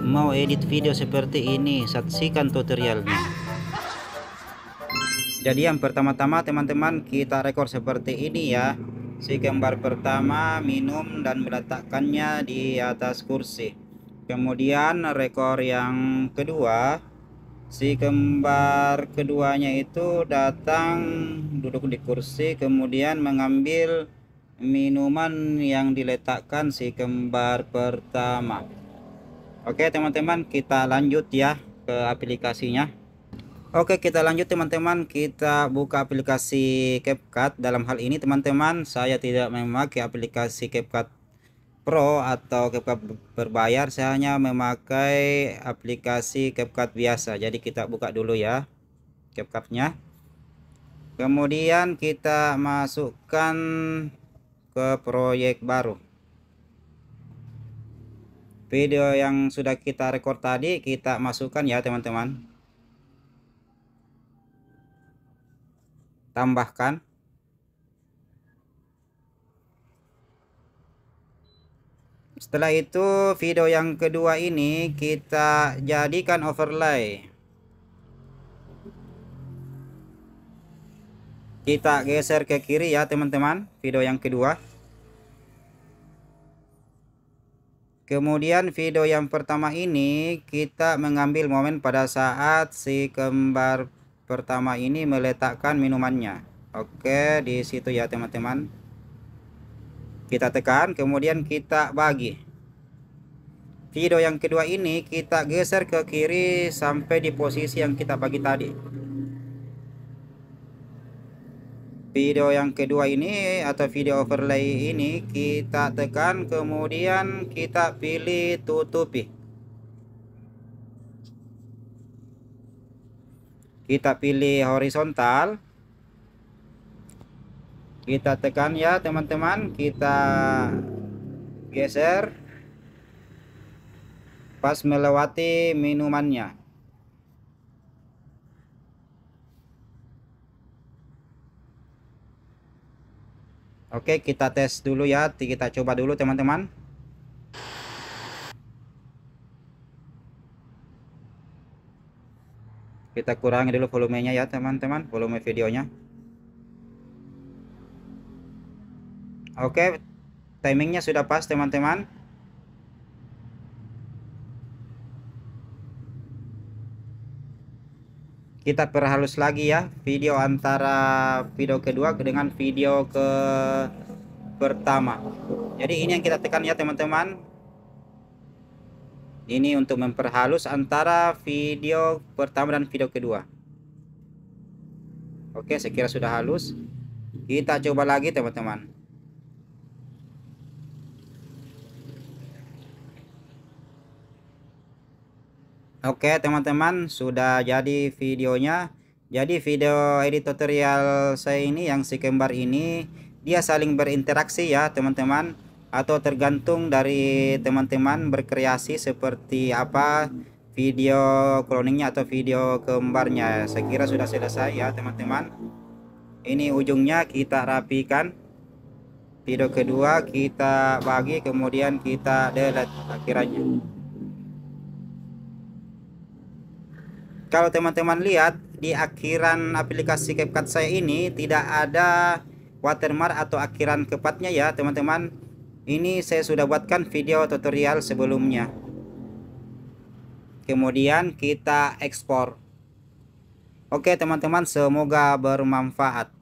Mau edit video seperti ini, saksikan tutorialnya. Jadi yang pertama-tama teman-teman kita rekor seperti ini ya. Si gambar pertama minum dan meletakkannya di atas kursi. Kemudian rekor yang kedua, si kembar keduanya itu datang duduk di kursi kemudian mengambil minuman yang diletakkan si kembar pertama. Oke teman-teman kita lanjut ya ke aplikasinya Oke kita lanjut teman-teman kita buka aplikasi CapCut dalam hal ini teman-teman saya tidak memakai aplikasi CapCut Pro atau CapCut berbayar saya hanya memakai aplikasi CapCut biasa jadi kita buka dulu ya CapCutnya kemudian kita masukkan ke proyek baru video yang sudah kita record tadi kita masukkan ya teman-teman tambahkan setelah itu video yang kedua ini kita jadikan overlay kita geser ke kiri ya teman-teman video yang kedua Kemudian video yang pertama ini kita mengambil momen pada saat si kembar pertama ini meletakkan minumannya. Oke, di situ ya teman-teman. Kita tekan, kemudian kita bagi. Video yang kedua ini kita geser ke kiri sampai di posisi yang kita bagi tadi. video yang kedua ini atau video overlay ini kita tekan kemudian kita pilih tutupi kita pilih horizontal kita tekan ya teman-teman kita geser pas melewati minumannya Oke, kita tes dulu ya. Kita coba dulu teman-teman. Kita kurangi dulu volumenya ya teman-teman, volume videonya. Oke, timingnya sudah pas teman-teman. kita perhalus lagi ya video antara video kedua dengan video ke pertama jadi ini yang kita tekan ya teman-teman ini untuk memperhalus antara video pertama dan video kedua oke sekira sudah halus kita coba lagi teman-teman Oke teman-teman sudah jadi videonya Jadi video edit tutorial saya ini yang si kembar ini Dia saling berinteraksi ya teman-teman Atau tergantung dari teman-teman berkreasi seperti apa video cloningnya atau video kembarnya Saya kira sudah selesai ya teman-teman Ini ujungnya kita rapikan Video kedua kita bagi kemudian kita delete akhirnya kalau teman-teman lihat di akhiran aplikasi CapCut saya ini tidak ada watermark atau akhiran kepatnya ya teman-teman ini saya sudah buatkan video tutorial sebelumnya kemudian kita ekspor oke teman-teman semoga bermanfaat